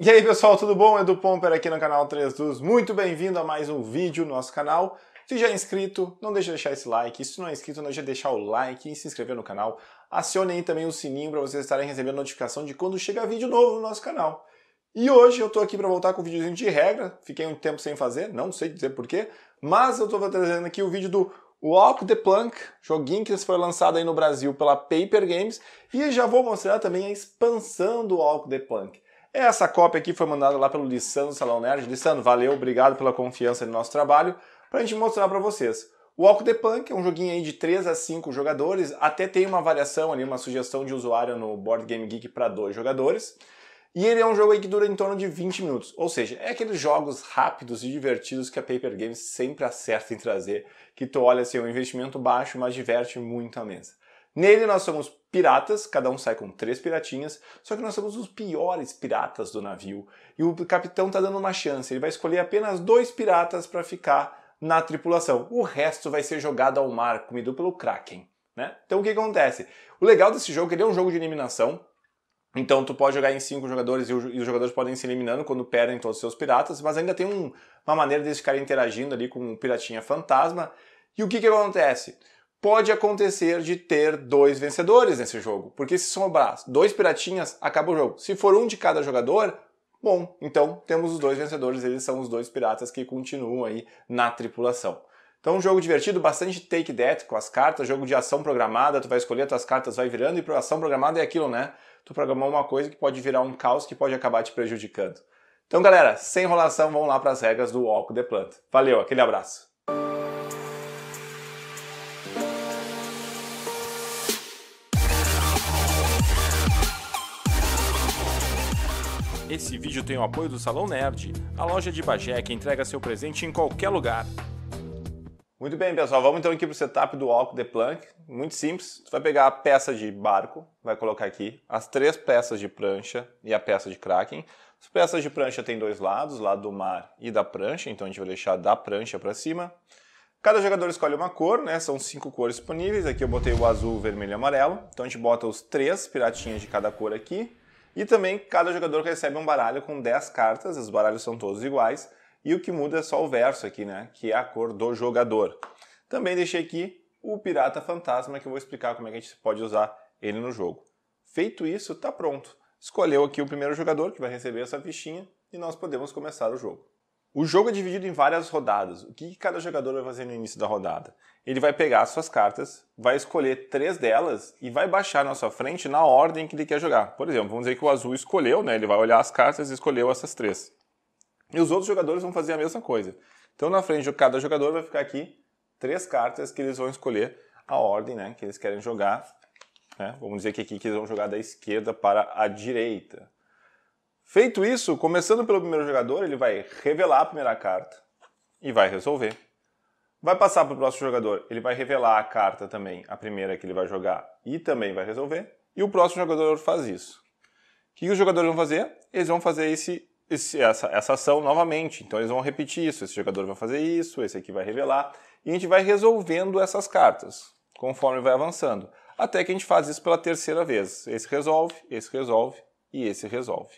E aí pessoal, tudo bom? Edu Pomper aqui no canal 3 Dus. Muito bem-vindo a mais um vídeo no nosso canal. Se já é inscrito, não deixe de deixar esse like. Se não é inscrito, não deixe de deixar o like e se inscrever no canal. Acione aí também o sininho para vocês estarem recebendo notificação de quando chega vídeo novo no nosso canal. E hoje eu tô aqui para voltar com um videozinho de regra. Fiquei um tempo sem fazer, não sei dizer porquê, mas eu tô trazendo aqui o vídeo do Walk the Plank, joguinho que foi lançado aí no Brasil pela Paper Games, e já vou mostrar também a expansão do Walk the Plank. Essa cópia aqui foi mandada lá pelo Lissano Salão Nerd. Lissano, valeu, obrigado pela confiança no nosso trabalho, para a gente mostrar para vocês. Walk the Punk é um joguinho aí de 3 a 5 jogadores, até tem uma variação ali, uma sugestão de usuário no Board Game Geek para dois jogadores. E ele é um jogo aí que dura em torno de 20 minutos, ou seja, é aqueles jogos rápidos e divertidos que a Paper Games sempre acerta em trazer, que tu olha assim, é um investimento baixo, mas diverte muito a mesa. Nele nós somos piratas, cada um sai com três piratinhas, só que nós somos os piores piratas do navio. E o capitão tá dando uma chance, ele vai escolher apenas dois piratas para ficar na tripulação. O resto vai ser jogado ao mar, comido pelo Kraken. Né? Então o que acontece? O legal desse jogo é que ele é um jogo de eliminação, então tu pode jogar em cinco jogadores e os jogadores podem se eliminando quando perdem todos os seus piratas, mas ainda tem um, uma maneira deles ficarem interagindo ali com o um piratinha fantasma. E o que, que acontece? pode acontecer de ter dois vencedores nesse jogo, porque se sobrar dois piratinhas, acaba o jogo. Se for um de cada jogador, bom, então temos os dois vencedores, eles são os dois piratas que continuam aí na tripulação. Então um jogo divertido, bastante take that com as cartas, jogo de ação programada, tu vai escolher as tuas cartas, vai virando e ação programada é aquilo, né? Tu programou uma coisa que pode virar um caos que pode acabar te prejudicando. Então galera, sem enrolação, vamos lá para as regras do Walk the Plant. Valeu, aquele abraço. Esse vídeo tem o apoio do Salão Nerd, a loja de Bagé que entrega seu presente em qualquer lugar. Muito bem, pessoal, vamos então aqui para o setup do Walk the Plank. Muito simples, Você vai pegar a peça de barco, vai colocar aqui, as três peças de prancha e a peça de kraken. As peças de prancha tem dois lados, lado do mar e da prancha, então a gente vai deixar da prancha para cima. Cada jogador escolhe uma cor, né? São cinco cores disponíveis. Aqui eu botei o azul, vermelho e amarelo. Então a gente bota os três piratinhas de cada cor aqui. E também cada jogador recebe um baralho com 10 cartas, os baralhos são todos iguais, e o que muda é só o verso aqui, né, que é a cor do jogador. Também deixei aqui o Pirata Fantasma, que eu vou explicar como é que a gente pode usar ele no jogo. Feito isso, está pronto. Escolheu aqui o primeiro jogador que vai receber essa fichinha e nós podemos começar o jogo. O jogo é dividido em várias rodadas. O que cada jogador vai fazer no início da rodada? Ele vai pegar as suas cartas, vai escolher três delas e vai baixar na sua frente na ordem que ele quer jogar. Por exemplo, vamos dizer que o azul escolheu, né? Ele vai olhar as cartas e escolheu essas três. E os outros jogadores vão fazer a mesma coisa. Então, na frente de cada jogador vai ficar aqui três cartas que eles vão escolher a ordem, né? Que eles querem jogar. Né? Vamos dizer que aqui que eles vão jogar da esquerda para a direita. Feito isso, começando pelo primeiro jogador, ele vai revelar a primeira carta e vai resolver. Vai passar para o próximo jogador, ele vai revelar a carta também, a primeira que ele vai jogar e também vai resolver. E o próximo jogador faz isso. O que os jogadores vão fazer? Eles vão fazer esse, esse, essa, essa ação novamente. Então eles vão repetir isso. Esse jogador vai fazer isso, esse aqui vai revelar. E a gente vai resolvendo essas cartas conforme vai avançando. Até que a gente faz isso pela terceira vez. Esse resolve, esse resolve e esse resolve.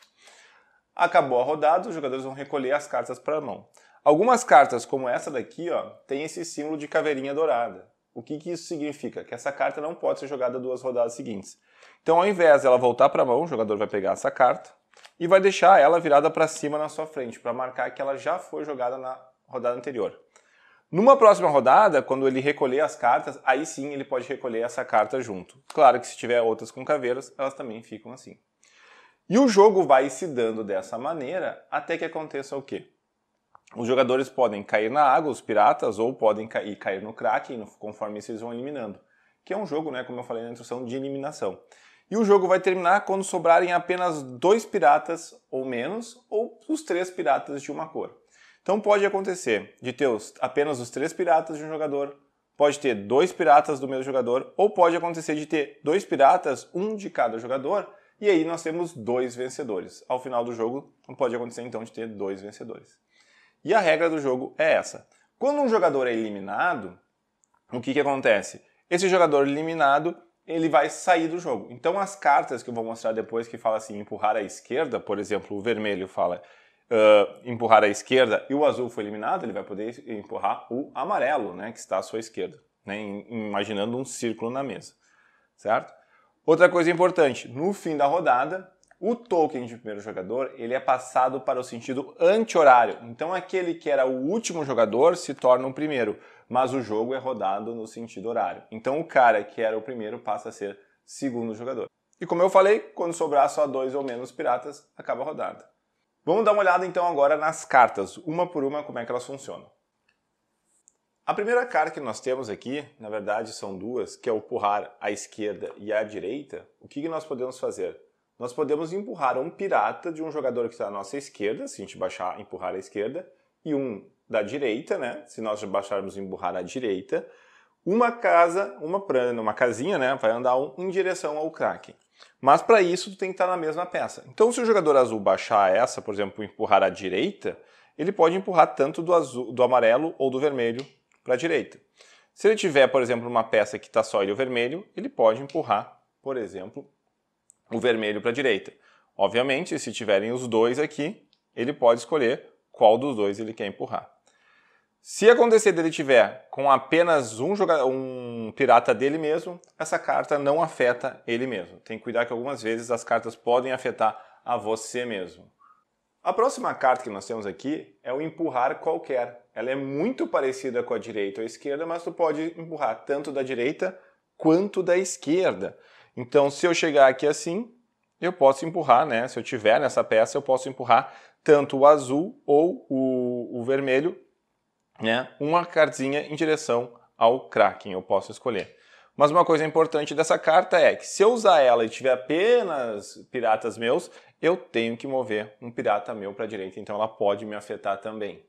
Acabou a rodada, os jogadores vão recolher as cartas para a mão. Algumas cartas, como essa daqui, ó, tem esse símbolo de caveirinha dourada. O que, que isso significa? Que essa carta não pode ser jogada duas rodadas seguintes. Então, ao invés dela voltar para a mão, o jogador vai pegar essa carta e vai deixar ela virada para cima na sua frente, para marcar que ela já foi jogada na rodada anterior. Numa próxima rodada, quando ele recolher as cartas, aí sim ele pode recolher essa carta junto. Claro que se tiver outras com caveiras, elas também ficam assim. E o jogo vai se dando dessa maneira até que aconteça o quê? Os jogadores podem cair na água, os piratas, ou podem cair, cair no crack, conforme eles vão eliminando. Que é um jogo, né, como eu falei na introdução, de eliminação. E o jogo vai terminar quando sobrarem apenas dois piratas ou menos, ou os três piratas de uma cor. Então pode acontecer de ter os, apenas os três piratas de um jogador, pode ter dois piratas do mesmo jogador, ou pode acontecer de ter dois piratas, um de cada jogador, e aí nós temos dois vencedores. Ao final do jogo, não pode acontecer então de ter dois vencedores. E a regra do jogo é essa. Quando um jogador é eliminado, o que, que acontece? Esse jogador eliminado ele vai sair do jogo. Então as cartas que eu vou mostrar depois que fala assim empurrar à esquerda, por exemplo, o vermelho fala uh, empurrar à esquerda e o azul foi eliminado, ele vai poder empurrar o amarelo, né, que está à sua esquerda, né, imaginando um círculo na mesa, certo? Outra coisa importante, no fim da rodada, o token de primeiro jogador ele é passado para o sentido anti-horário. Então aquele que era o último jogador se torna o primeiro, mas o jogo é rodado no sentido horário. Então o cara que era o primeiro passa a ser segundo jogador. E como eu falei, quando sobrar só dois ou menos piratas, acaba a rodada. Vamos dar uma olhada então agora nas cartas, uma por uma, como é que elas funcionam. A primeira cara que nós temos aqui, na verdade são duas, que é o empurrar à esquerda e à direita. O que, que nós podemos fazer? Nós podemos empurrar um pirata de um jogador que está à nossa esquerda, se a gente baixar empurrar à esquerda, e um da direita, né? Se nós baixarmos empurrar à direita, uma casa, uma prana, uma casinha, né? Vai andar um, em direção ao Kraken. Mas para isso tu tem que estar tá na mesma peça. Então se o jogador azul baixar essa, por exemplo, empurrar à direita, ele pode empurrar tanto do azul, do amarelo ou do vermelho para a direita. Se ele tiver, por exemplo, uma peça que está só ele o vermelho, ele pode empurrar, por exemplo, o vermelho para a direita. Obviamente, se tiverem os dois aqui, ele pode escolher qual dos dois ele quer empurrar. Se acontecer dele tiver com apenas um, jogador, um pirata dele mesmo, essa carta não afeta ele mesmo. Tem que cuidar que algumas vezes as cartas podem afetar a você mesmo. A próxima carta que nós temos aqui é o empurrar qualquer. Ela é muito parecida com a direita ou a esquerda, mas tu pode empurrar tanto da direita quanto da esquerda. Então, se eu chegar aqui assim, eu posso empurrar, né? Se eu tiver nessa peça, eu posso empurrar tanto o azul ou o, o vermelho, né? Uma cartinha em direção ao Kraken, eu posso escolher. Mas uma coisa importante dessa carta é que se eu usar ela e tiver apenas piratas meus, eu tenho que mover um pirata meu para a direita, então ela pode me afetar também.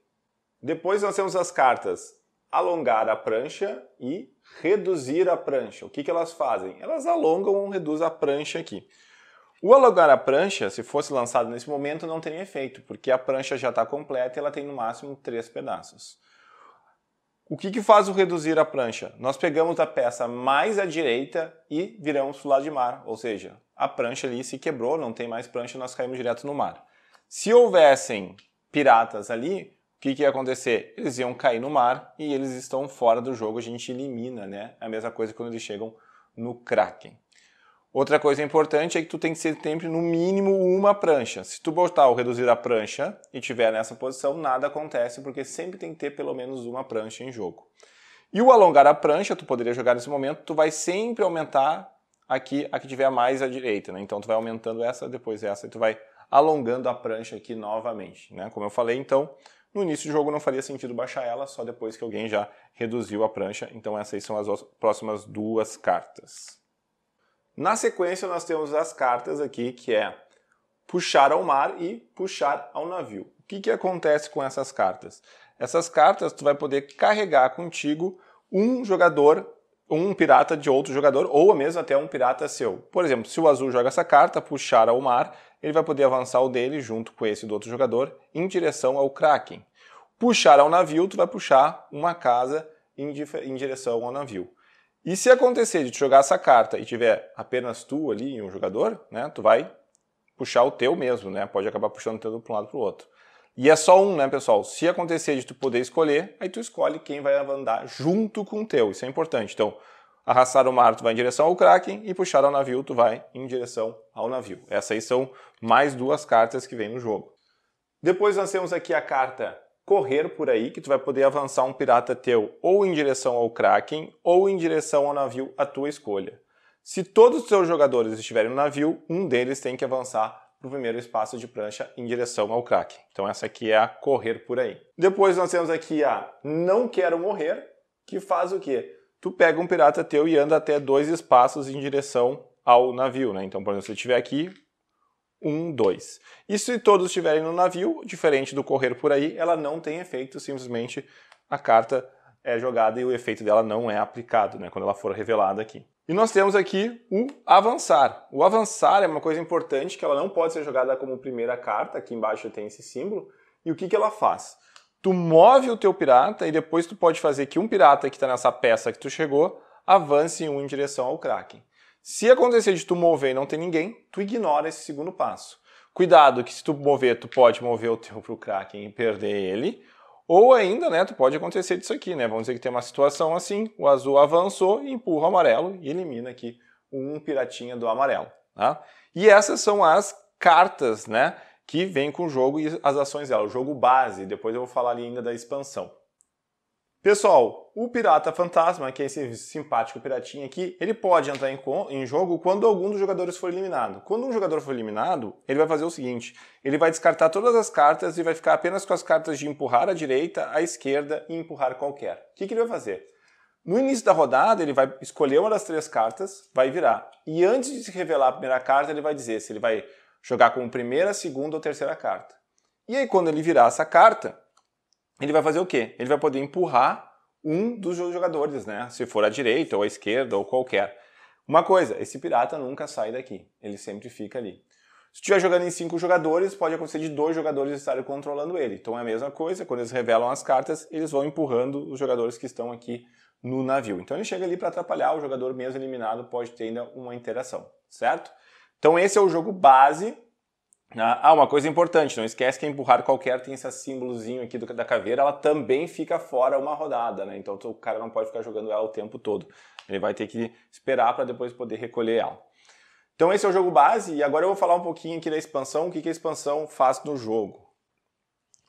Depois nós temos as cartas alongar a prancha e reduzir a prancha. O que, que elas fazem? Elas alongam ou reduzem a prancha aqui. O alongar a prancha, se fosse lançado nesse momento, não teria efeito, porque a prancha já está completa e ela tem no máximo três pedaços. O que, que faz o reduzir a prancha? Nós pegamos a peça mais à direita e viramos para o lado de mar, ou seja, a prancha ali se quebrou, não tem mais prancha, nós caímos direto no mar. Se houvessem piratas ali, o que, que ia acontecer? Eles iam cair no mar e eles estão fora do jogo, a gente elimina, né? É a mesma coisa quando eles chegam no Kraken. Outra coisa importante é que tu tem que ser sempre no mínimo uma prancha. Se tu botar ou reduzir a prancha e tiver nessa posição, nada acontece, porque sempre tem que ter pelo menos uma prancha em jogo. E o alongar a prancha, tu poderia jogar nesse momento, tu vai sempre aumentar aqui a que tiver mais à direita, né? Então tu vai aumentando essa, depois essa, e tu vai alongando a prancha aqui novamente, né? Como eu falei, então, no início do jogo não faria sentido baixar ela, só depois que alguém já reduziu a prancha. Então essas aí são as próximas duas cartas. Na sequência nós temos as cartas aqui que é puxar ao mar e puxar ao navio. O que, que acontece com essas cartas? Essas cartas tu vai poder carregar contigo um jogador um pirata de outro jogador ou mesmo até um pirata seu. Por exemplo, se o azul joga essa carta, puxar ao mar, ele vai poder avançar o dele junto com esse do outro jogador em direção ao Kraken. Puxar ao navio, tu vai puxar uma casa em, em direção ao navio. E se acontecer de tu jogar essa carta e tiver apenas tu ali e um jogador, né, tu vai puxar o teu mesmo, né? Pode acabar puxando o teu para um lado para o outro. E é só um, né, pessoal? Se acontecer de tu poder escolher, aí tu escolhe quem vai andar junto com o teu. Isso é importante. Então, arrastar o mar, tu vai em direção ao Kraken, e puxar ao navio, tu vai em direção ao navio. Essas aí são mais duas cartas que vem no jogo. Depois nós temos aqui a carta correr por aí, que tu vai poder avançar um pirata teu ou em direção ao Kraken ou em direção ao navio a tua escolha. Se todos os seus jogadores estiverem no navio, um deles tem que avançar para o primeiro espaço de prancha em direção ao crack. Então essa aqui é a correr por aí. Depois nós temos aqui a não quero morrer, que faz o quê? Tu pega um pirata teu e anda até dois espaços em direção ao navio, né? Então, por exemplo, se eu estiver aqui, um, dois. E se todos estiverem no navio, diferente do correr por aí, ela não tem efeito, simplesmente a carta é jogada e o efeito dela não é aplicado, né, quando ela for revelada aqui. E nós temos aqui o avançar. O avançar é uma coisa importante que ela não pode ser jogada como primeira carta, aqui embaixo tem esse símbolo. E o que, que ela faz? Tu move o teu pirata e depois tu pode fazer que um pirata que está nessa peça que tu chegou avance um em direção ao Kraken. Se acontecer de tu mover e não tem ninguém, tu ignora esse segundo passo. Cuidado que se tu mover, tu pode mover o teu pro Kraken e perder ele, ou ainda, né, tu pode acontecer disso aqui, né? Vamos dizer que tem uma situação assim, o azul avançou, empurra o amarelo e elimina aqui um piratinha do amarelo, tá? E essas são as cartas, né, que vem com o jogo e as ações dela, o jogo base, depois eu vou falar ainda da expansão. Pessoal, o pirata fantasma, que é esse simpático piratinha aqui, ele pode entrar em, em, jogo quando algum dos jogadores for eliminado. Quando um jogador for eliminado, ele vai fazer o seguinte: ele vai descartar todas as cartas e vai ficar apenas com as cartas de empurrar à direita, à esquerda e empurrar qualquer. O que, que ele vai fazer? No início da rodada, ele vai escolher uma das três cartas, vai virar. E antes de se revelar a primeira carta, ele vai dizer se ele vai jogar a primeira, segunda ou terceira carta. E aí, quando ele virar essa carta, ele vai fazer o quê? Ele vai poder empurrar um dos jogadores, né? Se for à direita ou à esquerda ou qualquer. Uma coisa, esse pirata nunca sai daqui, ele sempre fica ali. Se estiver jogando em cinco jogadores, pode acontecer de dois jogadores estarem controlando ele. Então é a mesma coisa, quando eles revelam as cartas, eles vão empurrando os jogadores que estão aqui no navio. Então ele chega ali para atrapalhar, o jogador mesmo eliminado pode ter ainda uma interação, certo? Então esse é o jogo base ah, uma coisa importante, não esquece que empurrar qualquer tem esse símbolozinho aqui do, da caveira, ela também fica fora uma rodada, né? Então o cara não pode ficar jogando ela o tempo todo. Ele vai ter que esperar para depois poder recolher ela. Então esse é o jogo base e agora eu vou falar um pouquinho aqui da expansão, o que, que a expansão faz no jogo.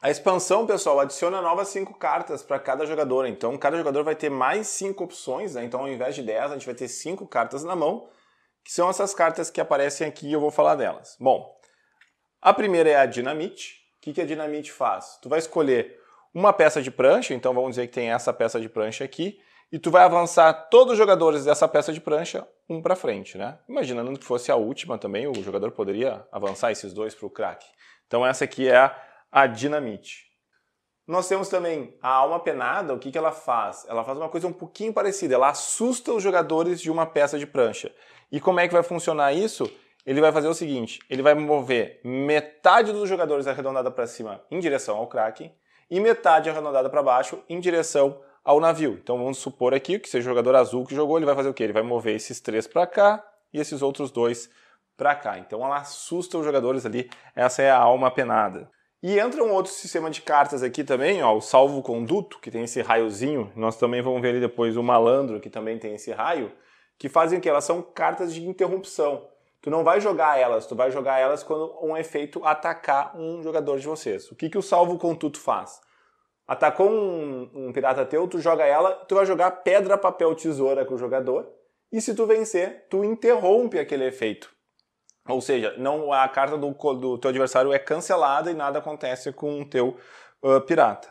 A expansão, pessoal, adiciona novas 5 cartas para cada jogador. Então, cada jogador vai ter mais 5 opções. Né? Então, ao invés de 10, a gente vai ter 5 cartas na mão, que são essas cartas que aparecem aqui e eu vou falar delas. Bom, a primeira é a dinamite. O que, que a dinamite faz? Tu vai escolher uma peça de prancha, então vamos dizer que tem essa peça de prancha aqui, e tu vai avançar todos os jogadores dessa peça de prancha um para frente, né? Imaginando que fosse a última também, o jogador poderia avançar esses dois para o crack. Então essa aqui é a, a dinamite. Nós temos também a alma penada, o que, que ela faz? Ela faz uma coisa um pouquinho parecida, ela assusta os jogadores de uma peça de prancha. E como é que vai funcionar isso? ele vai fazer o seguinte: ele vai mover metade dos jogadores arredondada para cima em direção ao Kraken e metade arredondada para baixo em direção ao navio. Então vamos supor aqui que seja o jogador azul que jogou, ele vai fazer o quê? Ele vai mover esses três para cá e esses outros dois para cá. Então ela assusta os jogadores ali, essa é a alma penada. E entra um outro sistema de cartas aqui também, ó, o salvo-conduto, que tem esse raiozinho. Nós também vamos ver ali depois o malandro, que também tem esse raio, que fazem o que? Elas são cartas de interrupção tu não vai jogar elas, tu vai jogar elas quando um efeito atacar um jogador de vocês. O que, que o salvo contuto faz? Atacou um, um pirata teu, tu joga ela, tu vai jogar pedra, papel, tesoura com o jogador, e se tu vencer, tu interrompe aquele efeito. Ou seja, não a carta do, do teu adversário é cancelada e nada acontece com o teu uh, pirata.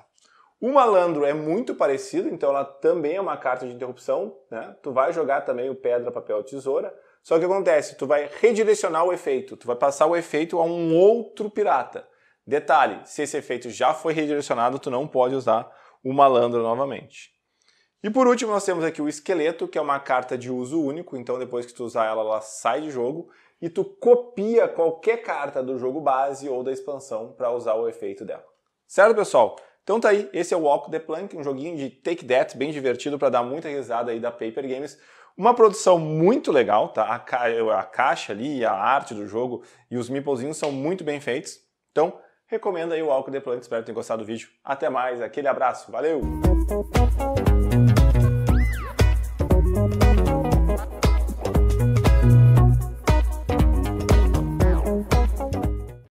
O malandro é muito parecido, então ela também é uma carta de interrupção. Né? Tu vai jogar também o pedra, papel, tesoura. Só que acontece, tu vai redirecionar o efeito, tu vai passar o efeito a um outro pirata. Detalhe, se esse efeito já foi redirecionado, tu não pode usar o malandro novamente. E por último, nós temos aqui o esqueleto, que é uma carta de uso único, então depois que tu usar ela, ela sai de jogo e tu copia qualquer carta do jogo base ou da expansão para usar o efeito dela. Certo, pessoal? Então tá aí, esse é o Walk the Plank, um joguinho de Take That bem divertido para dar muita risada aí da Paper Games. Uma produção muito legal, tá? A, ca... a caixa ali, a arte do jogo e os meeplezinhos são muito bem feitos. Então, recomendo aí o Alco Deployment. Espero que tenham gostado do vídeo. Até mais, aquele abraço, valeu!